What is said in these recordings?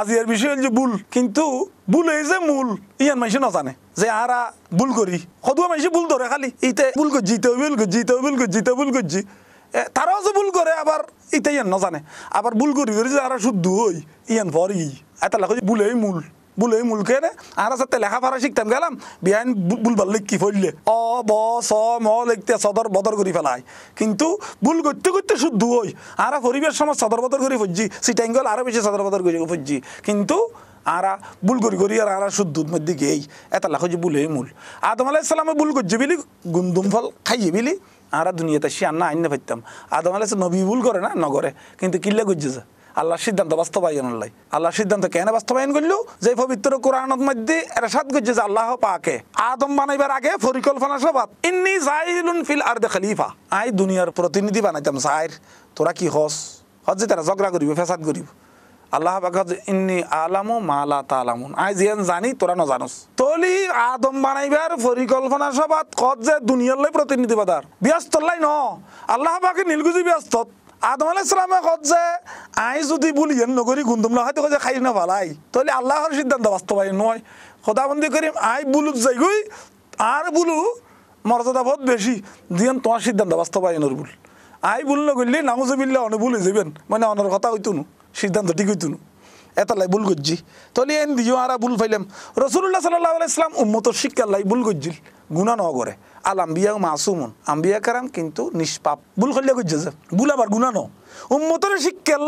আজিয়ার বিষয় হল যে ভুল কিন্তু ভুল যে মূল ইয়ান মানুষ নজানে যে আরা ভুল করি সদুয়া মানুষ ভুল ধরে খালি ইতে ভুল করছি ইতে ভুল করছি ইতে ভুল করছি ইতে ভুল করছি তারাও যে ভুল করে আবার ইতে ইয়ান নজানে আবার ভুল করি করি যে আরা শুদ্ধ হই ইয়ান ভরি এটা লাগে ভুলেই মূল বুলে মুলকে রে আর লেখা ফারা শিখতাম গেলাম বিহাইন বুলবার লিখি ফলে অ ব স ম লিখতে সদর বদর করি ফেলায় কিন্তু ভুল করতে করতে শুদ্ধ হই আর পরিবেশ সময় সদর বদর করি ফুজি সিটাইঙ্গল আরও বেশি সদর বদর করি ফুজি কিন্তু আরা বুল করি করি আর আরা শুদ্ধুর মধ্যে গেই এটা লেখা যে বুলে মূল আদম আলাহ ইসলামে বুল করছে বিলি গুন্দুম ফল খাইয়ে বিলি আরা দুনিয়াতে সে আন্না আইনে পাইতাম আদম আলাহ নবী ভুল করে না নগরে কিন্তু কিল্লা করছে আল্লাহর সিদ্ধান্ত বাস্তবায়ন আল্লাহ সিদ্ধান্ত কেন বাস্তবায়ন করলো যে পবিত্র কোরআনত মধ্যে এরশাদ করছে যে আল্লাহ পাকে আদম বানাইবার আগে পরিকল্পনা সবাত ইন্নি জাইলুন ফিল আর খালিফা আই দুনিয়ার প্রতিনিধি বানাইতাম সাইর তোরা কি হস হজ যে তারা ঝগড়া করিব ফেসাদ করিব আল্লাহ পাক ইন্নি আলামু মালা তালামুন আই যেন জানি তোরা নজানোস তলি আদম বানাইবার পরিকল্পনা সবাত কত যে দুনিয়ার লাই প্রতিনিধি বাদার ব্যস্ত লাই ন আল্লাহ পাকে নীলগুজি ব্যস্ত আদম আলাইসালামে কত যে আই যদি বলিয়েন নগরী গুন্দুম না হয়তো যে খাই না ভালাই তাহলে আল্লাহর সিদ্ধান্ত বাস্তবায়ন নয় খোদাবন্দি করিম আই বুলুত যাইগুই আর বুলু মর্যাদা বহুত বেশি দিয়েন তোমার সিদ্ধান্ত বাস্তবায়নের বুল আই বুল নগরলি বিল্লা অনুভুল হয়ে যাবেন মানে অনর কথা হইতুনু সিদ্ধান্ত ঠিক হইতুনু এতালাই ভুল গজ্জি তাহলে এন দিও আর ভুল ফাইলাম রসুল্লাহ সাল্লাহ ইসলাম উম্মত লাই ভুল গজ্জিল গুণা ন করে আল আম্বিয়া মাসুমন আম্বিয়া কারাম কিন্তু নিষ্পাপ ভুল করলে গজ্জে যে ভুল আবার গুণা ন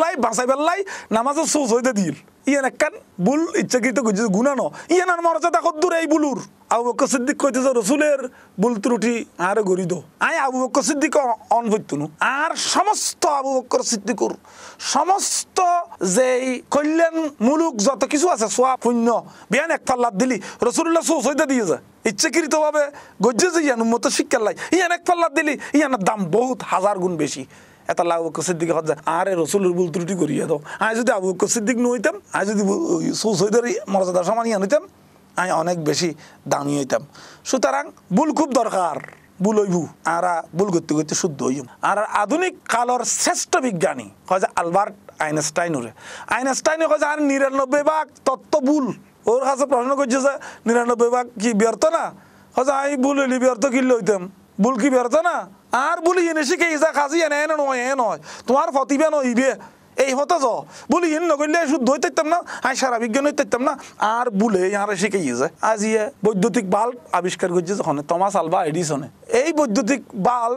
লাই বাঁচাই পেলাই নামাজের সোজ হইতে দিল ইয়ান একখান ভুল ইচ্ছাকৃত গজ্জে গুণা ন ইয়ান আর মর্যাদা কদ্দুর এই বুলুর আবু বক্ক সিদ্দিক যে রসুলের ভুল ত্রুটি আরে গড়ি দো আই আবু বক্ক সিদ্দিক অন হইতুনু আর সমস্ত আবু বক্কর সিদ্দিকুর সমস্ত যে কল্যাণ মূলক যত কিছু আছে সোয়া পুণ্য বিয়ান এক ফাল্লাদ দিলি রসুল্লাহ সো সৈতে দিয়ে যায় ভাবে গজ্জে যে ইয়ান উন্মত শিক্ষার লাই ইয়ান এক ফাল্লাদ দিলি ইয়ানের দাম বহুত হাজার গুণ বেশি এটা লাভ আবু সিদ্দিক হজ আরে রসুলের ভুল ত্রুটি করিয়ে দাও আমি যদি আবু সিদ্দিক নইতাম আমি যদি সো সৈদের মর্যাদা সমান ইয়ান হইতাম আমি অনেক বেশি দামি হইতাম সুতরাং ভুল খুব দরকার ভুল হইবু আর ভুল গতি করতে শুদ্ধ হইব আর আধুনিক কালর শ্রেষ্ঠ বিজ্ঞানী কয় যে আলবার্ট আইনস্টাইনরে আইনস্টাইনে কয় যে আর নিরানব্বই ভাগ তত্ত্ব ভুল ওর কাছে প্রশ্ন করছে যে নিরানব্বই ভাগ কি ব্যর্থ না কয় যে আমি ভুল হইলি ব্যর্থ কিনলে হইতাম ভুল কি ব্যর্থ না আর বলি এনে ইয়ে শিখে ইজা খাসি এনে এনে নয় এ নয় তোমার ফতিবে নইবে এই হতা জ বলি হিন্ন করলে শুদ্ধ হইতে না আই সারা বিজ্ঞান হইতে না আর বুলে ইহারে শিখে যায় আজ ইয়ে বৈদ্যুতিক বাল্ব আবিষ্কার করছে যখন টমাস আলবা এডিসনে এই বৈদ্যুতিক বাল্ব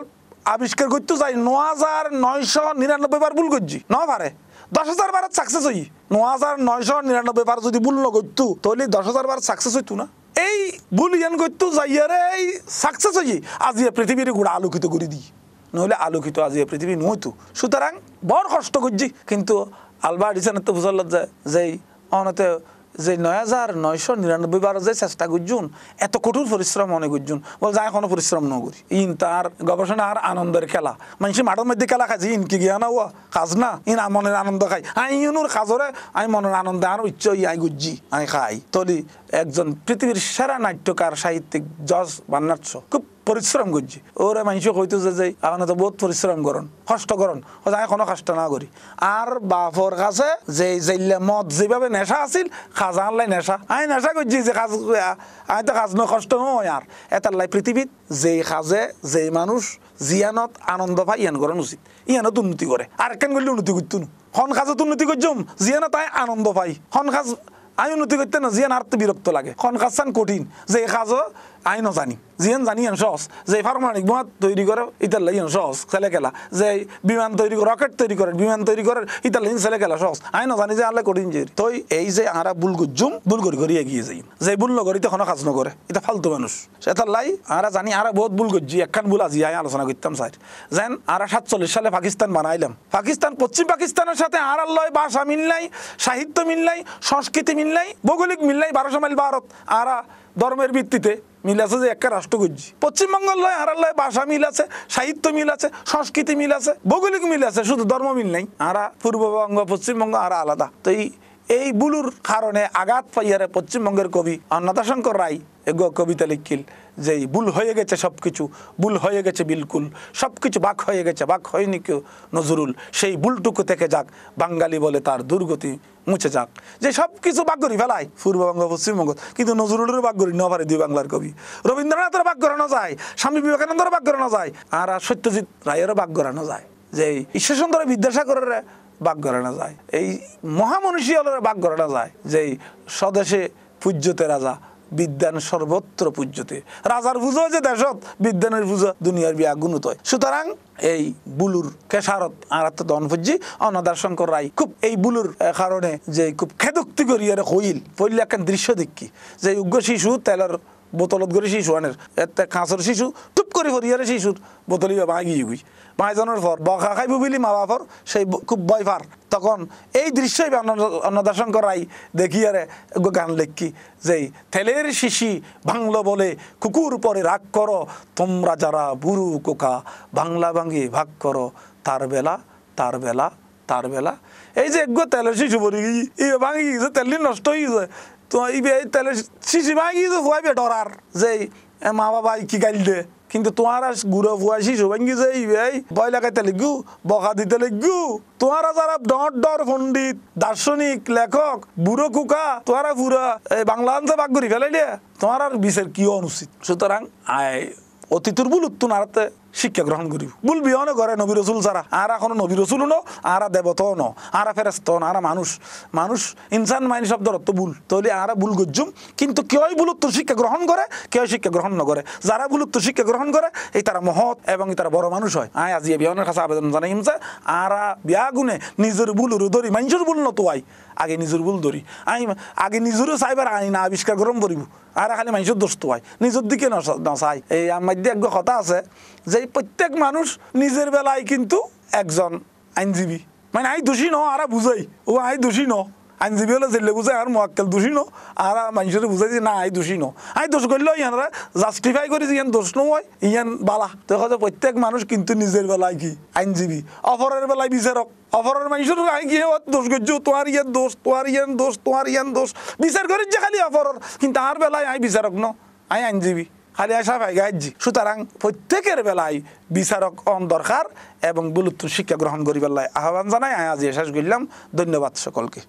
আবিষ্কার করতে যাই ন হাজার নয়শো নিরানব্বই বার ভুল করছি ন পারে দশ হাজার বার সাকসেস হই ন হাজার নয়শো নিরানব্বই বার যদি ভুল না করতো তাহলে দশ হাজার বার সাকসেস হইতো না এই ভুল ইয়ান করতো যাইয়ারে এই সাকসেস হই আজ পৃথিবীর গুড়া আলোকিত করে দিই নইলে আলোকিত আজি পৃথিবী নহতো সুতরাং বড় কষ্ট করছি কিন্তু আলবা তো বুঝলো যে যেই অনতে যে নয় হাজার নয়শো নিরানব্বই বার যে চেষ্টা করছুন এত কঠোর পরিশ্রম মনে করছুন বল যা এখনো পরিশ্রম ন করি ইন তার গবেষণা আর আনন্দের খেলা মানুষের মাঠের মধ্যে খেলা খাইছে ইন কি গিয়া না ও কাজ না ইন মনের আনন্দ খাই আই ইনুর কাজরে আমি মনের আনন্দে আর উচ্চ ই আই গুজি আই খাই তলি একজন পৃথিবীর সেরা নাট্যকার সাহিত্যিক জজ বান্নার্স খুব পরিশ্রম করছি ওরা মানুষে কইতো যে যাই আমার তো বহুত পরিশ্রম করন কষ্ট করন আমি কোনো কষ্ট না করি আর বাপর কাছে যে যাইলে মদ যেভাবে নেশা আছিল খাজা আনলাই নেশা আমি নেশা করছি যে কাজ আমি তো কাজ নয় কষ্ট নয় আর এটার লাই পৃথিবীত যেই খাজে যেই মানুষ জিয়ানত আনন্দ পায় ইয়ান করেন উচিত ইয়ানত উন্নতি করে আর কেন করলে উন্নতি করতো হন কাজত উন্নতি করছম জিয়ান তাই আনন্দ পাই হন কাজ আমি উন্নতি করতে না জিয়ান আর বিরক্ত লাগে হন কাজ চান কঠিন যে কাজও আইনও জানি জিহেন জানি হেন সহজ যে পারমাণিক বোমা তৈরি করে ইতাল লাগি সহজ ছেলে খেলা যে বিমান তৈরি করে রকেট তৈরি করে বিমান তৈরি করে ইতাল লাগি ছেলে খেলা সহজ আইনও জানি যে আলে কঠিন যে তই এই যে আহারা বুল গুজুম বুল করি করি এগিয়ে যাই যে বুল নগরি তখন কাজ নকরে এটা ফালতু মানুষ সেটার লাই আহারা জানি আহারা বহুত বুল গজ্জি একখান বুল আজি আই আলোচনা করতাম স্যার যেন আহারা সাতচল্লিশ সালে পাকিস্তান বানাইলাম পাকিস্তান পশ্চিম পাকিস্তানের সাথে আহার লয় ভাষা মিললাই সাহিত্য মিললাই সংস্কৃতি মিললাই ভৌগোলিক মিললাই বারোশো মাইল ভারত আহারা ধর্মের ভিত্তিতে মিল আছে যে একটা রাষ্ট্র করছি পশ্চিমবঙ্গ লয় আর লয় ভাষা মিল আছে সাহিত্য মিল আছে সংস্কৃতি মিল আছে ভৌগোলিক মিল আছে শুধু ধর্ম মিল নাই আর পূর্ববঙ্গ পশ্চিমবঙ্গ আর আলাদা তো এই এই বুলুর কারণে আঘাত পাইয়ারে পশ্চিমবঙ্গের কবি শঙ্কর রায় এগো কবিতা লিখিল যে ভুল হয়ে গেছে সব কিছু ভুল হয়ে গেছে বিলকুল সব কিছু বাক হয়ে গেছে বাক হয়নি কেউ নজরুল সেই বুলটুকু থেকে যাক বাঙালি বলে তার দুর্গতি মুছে যাক যে সব কিছু বাগ্যরি ফেলায় পূর্ববঙ্গ পশ্চিমবঙ্গ কিন্তু নজরুলের বাগ্যরি ন ভারে দুই বাংলার কবি রবীন্দ্রনাথের বাক করানো যায় স্বামী বিবেকানন্দরও বাক করানো যায় আর সত্যজিৎ রায়েরও বাক করানো যায় যে ঈশ্বরচন্দ্র বিদ্যাসাগরের বাক ঘরানা যায় এই মহামনুষী আলোর বাক ঘরানা যায় যে স্বদেশে পূজ্যতে রাজা বিদ্যান সর্বত্র পূজ্যতে রাজার পুজো যে দেশত বিদ্যানের পুজো দুনিয়ার বিয়া গুণত সুতরাং এই বুলুর কেশারত আর ধনফুজি অনাদার শঙ্কর রায় খুব এই বুলুর কারণে যে খুব খেদুক্তি করিয়ারে হইল পড়লে একটা দৃশ্য দেখি যে উগ্র শিশু তেলের বোতলত করে শিশু আনের এতে খাঁচর শিশু টুপ করে ভরিয়ারে শিশুর বোতলি ভাঙি গিয়ে ভাইজনের পর বখা খাই বুবিলি মা বাপর সেই খুব ভয় ফার তখন এই দৃশ্যই অন্নদাশঙ্কর রায় দেখিয়ারে গান লেখি যে থেলের শিশি ভাঙল বলে কুকুর পরে রাগ করো তোমরা যারা বুরু কোকা বাংলা ভাঙি ভাগ করো তার বেলা তার বেলা তার বেলা এই যে একগো তেলের শিশু বলি ই ভাঙি গিয়েছে তেল নষ্ট হয়ে গেছে তো এই তাহলে শিশি ভাঙি তো ভুয়াইবে ডরার যে মা বাবা কি গাইল দে কিন্তু তোমার গুড়ো ভুয়া শিশু ভাঙ্গি যে এই ভয় লাগাইতে লিগু বকা দিতে লিগু তোমারা যারা ডর ডর পণ্ডিত দার্শনিক লেখক বুড়ো কুকা তোমারা পুরা এই বাংলা আনতে বাগ করি ফেলে দিয়ে তোমার আর বিষের কি অনুচিত সুতরাং আয় অতীতুর বুলুত তো নাড়াতে শিক্ষা গ্রহণ করিব বলবি অনে ঘরে নবী রসুল সারা আর এখনো নবী রসুল ন আরা দেবতাও ন আরা ফেরস্ত ন আরা মানুষ মানুষ ইনসান মাইন শব্দ অর্থ ভুল তাহলে আরা ভুল গজ্জুম কিন্তু কেউই ভুলত্ব শিক্ষা গ্রহণ করে কেউ শিক্ষা গ্রহণ না করে যারা ভুলত্ব শিক্ষা গ্রহণ করে এই তারা মহৎ এবং তারা বড় মানুষ হয় আয় আজি বিহনের কাছে আবেদন জানাই ইমসা আরা বিয়া গুণে নিজের ভুল ধরি মানুষের ভুল নতো আই আগে নিজের ভুল ধরি আই আগে নিজেরও সাইবার আই না আবিষ্কার গ্রহণ করিব আর খালি মানুষের দোষ তো আই নিজের দিকে না এই আমার এক কথা আছে যে এই প্রত্যেক মানুষ নিজের বেলায় কিন্তু একজন আইনজীবী মানে আই দোষী ন আর বুঝাই ও আই দোষী ন আইনজীবী হলে জেলে বুঝাই আর মোয়াক্কেল দোষী ন আর মানুষের বুঝাই যে না আই দোষী ন আই দোষ করলেও ইহানরা জাস্টিফাই করে যে ইহান দোষ নয় ইহান বালা দেখা যায় প্রত্যেক মানুষ কিন্তু নিজের বেলায় কি আইনজীবী অফরের বেলায় বিচারক অফরের মানুষের আই গিয়ে দোষ করছো তোমার ইয়ান দোষ তোমার ইয়ান দোষ তোমার ইয়ান দোষ বিচার করে যে খালি অপরের কিন্তু আর বেলায় আই বিচারক ন আই আইনজীবী খালি আশা পাই গাইজি সুতরাং প্রত্যেকের বেলায় বিচারক অন দরকার এবং গুরুত্ব শিক্ষা গ্রহণ করিবার লাই আহ্বান জানাই আজ শেষ করলাম ধন্যবাদ সকলকে